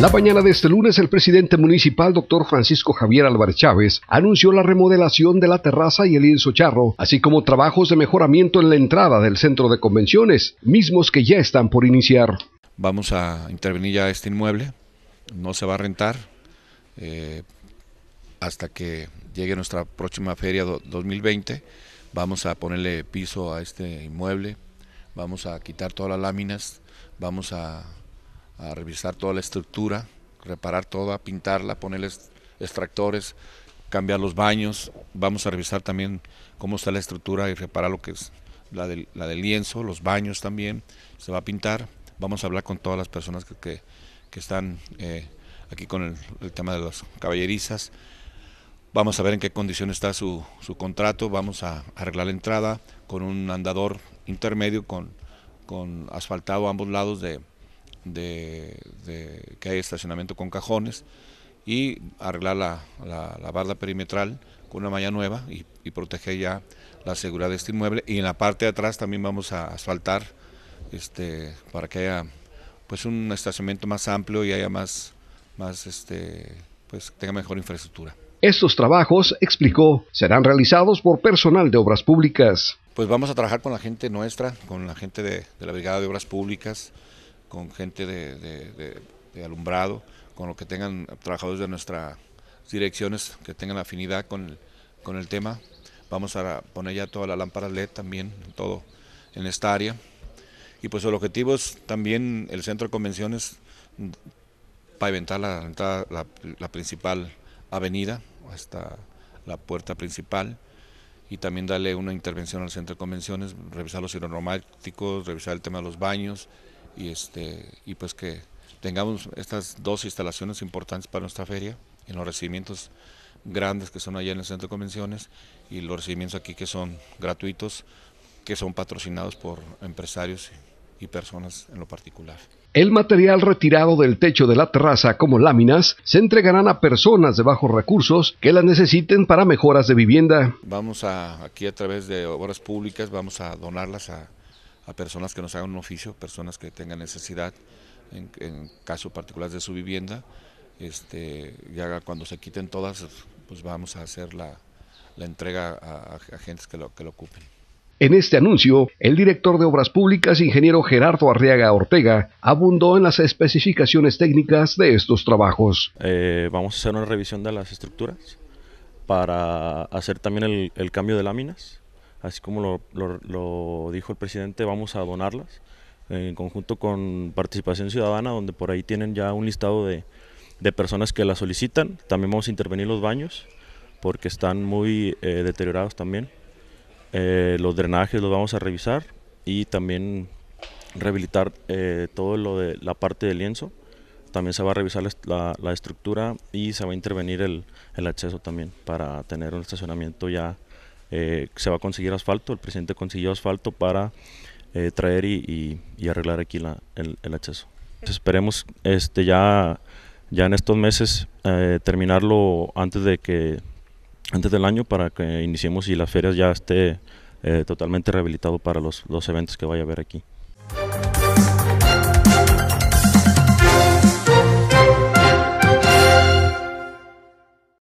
La mañana de este lunes, el presidente municipal, doctor Francisco Javier Álvarez Chávez, anunció la remodelación de la terraza y el lienzo charro, así como trabajos de mejoramiento en la entrada del centro de convenciones, mismos que ya están por iniciar. Vamos a intervenir ya este inmueble, no se va a rentar eh, hasta que llegue nuestra próxima feria 2020. Vamos a ponerle piso a este inmueble, vamos a quitar todas las láminas, vamos a a revisar toda la estructura, reparar toda, pintarla, ponerles extractores, cambiar los baños. Vamos a revisar también cómo está la estructura y reparar lo que es la del, lienzo, los baños también. Se va a pintar. Vamos a hablar con todas las personas que, están eh, aquí con el, tema de las caballerizas. Vamos a ver en qué condición está su, contrato. Vamos a arreglar la entrada con un andador intermedio con, con asfaltado a ambos lados de de, que hay estacionamiento con cajones y arreglar la, la, barda perimetral con una malla nueva y, proteger ya la seguridad de este inmueble. Y en la parte de atrás también vamos a asfaltar este, para que haya pues un estacionamiento más amplio y haya más, más este, pues tenga mejor infraestructura. Estos trabajos, explicó, serán realizados por personal de obras públicas. Pues vamos a trabajar con la gente nuestra, con la gente de la Brigada de Obras Públicas, con gente de, alumbrado, con lo que tengan trabajadores de nuestras direcciones que tengan afinidad con el, tema. Vamos a poner ya toda la lámpara LED también, todo en esta área. Y pues el objetivo es también el centro de convenciones pavimentar la, la, principal avenida hasta la puerta principal y también darle una intervención al centro de convenciones, revisar los hidronormáticos, revisar el tema de los baños este, y, pues que tengamos estas dos instalaciones importantes para nuestra feria, en los recibimientos grandes que son allá en el centro de convenciones y los recibimientos aquí que son gratuitos, que son patrocinados por empresarios y personas en lo particular. El material retirado del techo de la terraza como láminas se entregarán a personas de bajos recursos que las necesiten para mejoras de vivienda. Vamos a, aquí a través de obras públicas, vamos a donarlas a, a personas que nos hagan un oficio, personas que tengan necesidad, en, en caso particular de su vivienda. Este, ya cuando se quiten todas, pues vamos a hacer la, entrega a, agentes que lo, que lo ocupen. En este anuncio, el director de Obras Públicas, ingeniero Gerardo Arriaga Ortega, abundó en las especificaciones técnicas de estos trabajos. Eh, vamos a hacer una revisión de las estructuras para hacer también el cambio de láminas, así como lo, dijo el presidente, vamos a donarlas eh, en conjunto con Participación Ciudadana, donde por ahí tienen ya un listado de, personas que las solicitan. También vamos a intervenir los baños, porque están muy eh, deteriorados también. Eh, los drenajes los vamos a revisar y también rehabilitar todo lo de la parte del lienzo. También se va a revisar la, estructura y se va a intervenir el, el acceso también para tener un estacionamiento ya eh, se va a conseguir asfalto, el presidente consiguió asfalto para eh, traer y, arreglar aquí el, acceso. esperemos este, ya, ya en estos meses eh, terminarlo antes, de que, antes del año para que iniciemos y las ferias ya esté totalmente rehabilitado para los, los eventos que vaya a haber aquí.